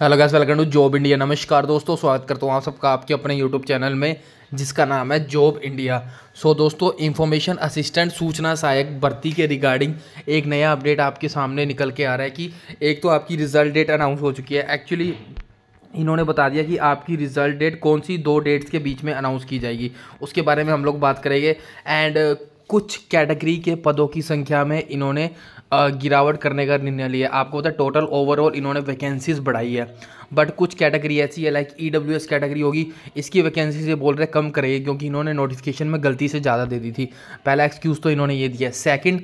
hello guys welcome to job India नमस्कार दोस्तों स्वागत करता हूँ आप सबका आपके अपने यूट्यूब चैनल में जिसका नाम है जॉब इंडिया सो दोस्तों इन्फॉर्मेशन असिस्टेंट सूचना सहायक भर्ती के रिगार्डिंग एक नया अपडेट आपके सामने निकल के आ रहा है कि एक तो आपकी रिजल्ट डेट अनाउंस हो चुकी है एक्चुअली इन्होंने बता दिया कि आपकी रिजल्ट डेट कौन सी दो डेट्स के बीच में अनाउंस की जाएगी उसके बारे में हम लोग बात करेंगे एंड कुछ कैटेगरी के पदों की संख्या में इन्होंने गिरावट करने का निर्णय लिया आपको पता है टोटल ओवरऑल इन्होंने वैकेंसीज बढ़ाई है बट कुछ कैटेगरी ऐसी है like E W S category होगी इसकी वैकेंसी से बोल रहे कम करेगी क्योंकि इन्होंने नोटिफिकेशन में गलती से ज़्यादा दे दी थी पहला एक्सक्यूज़ तो इन्होंने ये दिया सेकंड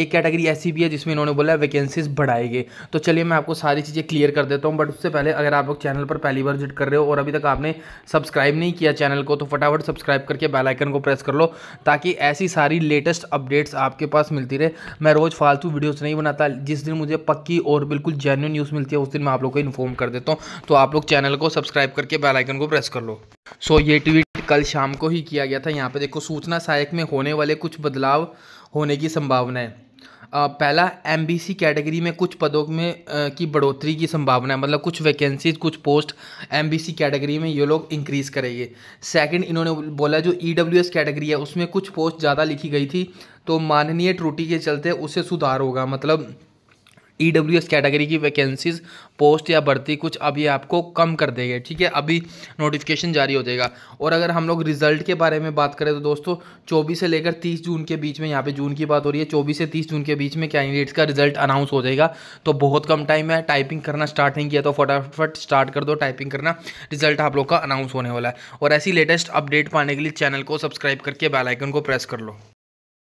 एक कैटेगरी ऐसी भी है जिसमें इन्होंने बोला वैकेंसीज बढ़ाएंगे तो चलिए मैं आपको सारी चीज़ें क्लियर कर देता हूँ बट उससे पहले अगर आप लोग चैनल पर पहली बार विजिट कर रहे हो और अभी तक आपने सब्सक्राइब नहीं किया चैनल को तो फटाफट सब्सक्राइब करके बेलाइकन को प्रेस कर लो ताकि ऐसी सारी लेटेस्ट अपडेट्स आपके पास मिलती रहे मैं रोज़ फालतू वीडियोस नहीं बनाता जिस दिन मुझे पक्की और बिल्कुल जेन्यून न्यूज़ मिलती है उस दिन मैं आप लोग को इन्फॉर्म कर देता हूँ तो आप लोग चैनल को सब्सक्राइब करके बेलाइकन को प्रेस कर लो सो so, ये ट्वीट कल शाम को ही किया गया था यहाँ पर देखो सूचना सहायक में होने वाले कुछ बदलाव होने की संभावना है पहला एम कैटेगरी में कुछ पदों में की बढ़ोतरी की संभावना है मतलब कुछ वैकेंसीज कुछ पोस्ट एम कैटेगरी में ये लोग इंक्रीज़ करेंगे सेकंड इन्होंने बोला जो ई e कैटेगरी है उसमें कुछ पोस्ट ज़्यादा लिखी गई थी तो माननीय त्रुटि के चलते उससे सुधार होगा मतलब ई डब्ल्यू एस कैटेगरी की वैकेंसीज पोस्ट या भर्ती कुछ अभी आपको कम कर देंगे ठीक है अभी नोटिफिकेशन जारी हो जाएगा और अगर हम लोग रिजल्ट के बारे में बात करें तो दोस्तों चौबीस से लेकर तीस जून के बीच में यहाँ पे जून की बात हो रही है चौबीस से तीस जून के बीच में कैंडिडेट्स का रिजल्ट अनाउंस हो जाएगा तो बहुत कम टाइम है टाइपिंग करना स्टार्ट नहीं किया तो फटाफट स्टार्ट कर दो टाइपिंग करना रिजल्ट आप लोग का अनाउंस होने वाला है और ऐसी लेटेस्ट अपडेट पाने के लिए चैनल को सब्सक्राइब करके बेलाइकन को प्रेस कर लो